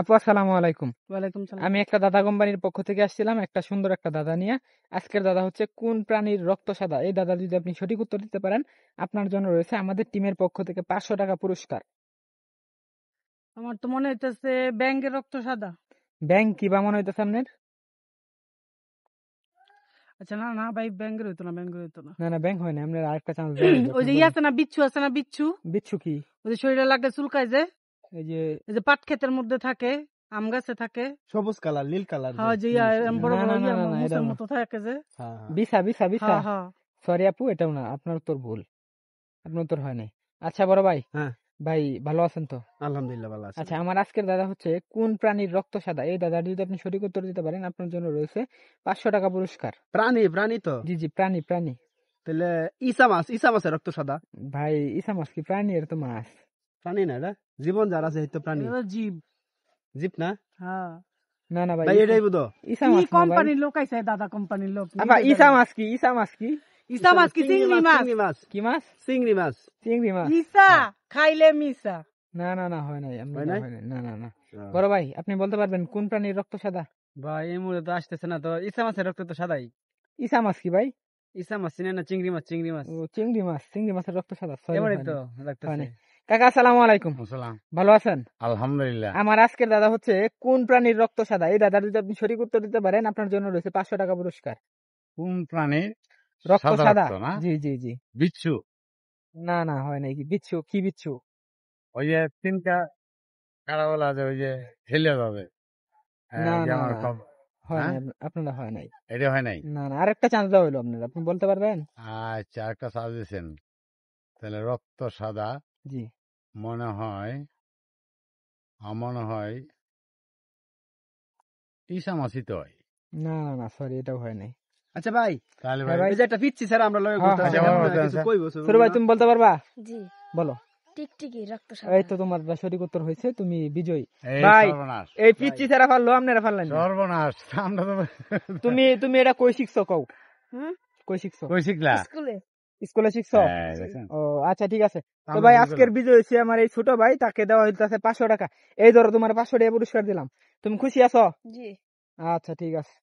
আপু আসসালামু আলাইকুম আমি একটা দাদা কোম্পানির পক্ষ থেকে আসছিলাম একটা সুন্দর একটা দাদা নিয়ে আজকের দাদা হচ্ছে কোন প্রাণীর রক্ত সাদা এই দাদা যদি আপনি সঠিক উত্তর দিতে পারেন আপনার জন্য রয়েছে আমাদের টিমের পক্ষ থেকে পাঁচশো টাকা পুরস্কার আমার তো মনে হইতেছে ব্যাংকের রক্ত সাদা ব্যাংক কি বা মনে হইতেছে আপনার আচ্ছা না না ভাই ব্যাংকের হইতো না ব্যাংকের হইতো না না না ব্যাংক হয় না আপনার আরেকটা চান্স ওই যে ই আছে না বিচ্ছু আছে না বিচ্ছু বিচ্ছু কি ওই যে শরীরে লাগে চুলকায় যে যে যে পাট ক্ষেতের মধ্যে থাকে আম গাছে থাকে সবুজ কালার নীল কালার হ্যাঁ জি বড় বড় মুসের মতো থাকে যে হ্যাঁ, হ্যাঁ। বিছা বিছা বিছা হ্যাঁ, সরি আপু এটাও না আপনার তোর ভুল আপনার উত্তর হয় নাই আচ্ছা বড় ভাই হ্যাঁ ভাই ভালো আছেন তো আলহামদুলিল্লাহ ভালো আছি আচ্ছা আমার আজকের দাদা হচ্ছে কোন প্রাণীর রক্ত সাদা এই দাদা যদি আপনি সঠিক উত্তর দিতে পারেন আপনার জন্য রয়েছে পাঁচশো টাকা পুরস্কার প্রাণী প্রাণী তো জি জি প্রাণী প্রাণী তাহলে ইসা মাছ ইসা মাছের রক্ত সাদা ভাই ইসা মাছ কি প্রাণী এর তো মাছ প্রাণী না এটা জীবন যার আছে তো প্রাণী জীব জীব না না না ভাই এটাই ইসা মাছ লোক দাদা কোম্পানির লোক আবার ইসা মাছ কি ইসা মাছ কি ইসা মাছ কি চিংড়ি মাছ কি মাছ চিংড়ি মাছ চিংড়ি মাছ ইসা খাইলে মিসা না না না হয় হয় না না না বড় ভাই আপনি বলতে পারবেন কোন প্রাণীর রক্ত সাদা ভাই এই মুহূর্তে তো আসতেছে না তো ইসা মাছের রক্ত তো সাদাই ইসা মাছ কি ভাই ইসা মাছ চিনে না চিংড়ি মাছ চিংড়ি মাছ ও চিংড়ি মাছ চিংড়ি মাছের রক্ত সাদা এবারে তো লাগতেছে কাকা আসসালামু আলাইকুম ভালো আছেন আলহামদুলিল্লাহ আমার আজকের দাদা হচ্ছে কোন প্রাণীর রক্ত সাদা এই দাদা যদি আপনি সঠিক উত্তর দিতে পারেন আপনার জন্য রয়েছে পাঁচশো টাকা পুরস্কার কোন প্রাণীর রক্ত সাদা জি জি জি বিচ্ছু না না হয় নাকি বিচ্ছু কি বিচ্ছু ওই যে তিনটা কারা বলা আছে ওই যে হেলে যাবে না না হয় হ্যাঁ? আপনারা হয় নাই এটা হয় নাই না না আরেকটা চান্স দেওয়া হলো আপনারা আপনি বলতে পারবেন আচ্ছা আরেকটা চান্স তাহলে রক্ত সাদা জি। মনে হয় মনে হয় ঈশা মাছি তো হয়। না, না, না সরি এটাও হয় নাই। আচ্ছা ভাই হ্যাঁ তাহলে ভাই এই যে একটা পিচ্ছি স্যার আমরা লয়ে করতে আছি কিছু হ্যাঁ। ভাই তুমি বলতে পারবা? জি। বলো। তুমি বিজয়ী ভাই এই তুমি তুমি এটা কই শিখছো কও কই শিখছো কই শিখলা স্কুলে শিখছো হ্যাঁ, ও আচ্ছা ঠিক আছে তো ভাই আজকের বিজয় হয়েছে আমার এই ছোট ভাই তাকে দেওয়া হইতেছে পাঁচশো টাকা এই ধরো তোমার পাঁচশো টাকা পুরস্কার দিলাম তুমি খুশি আছো আচ্ছা ঠিক আছে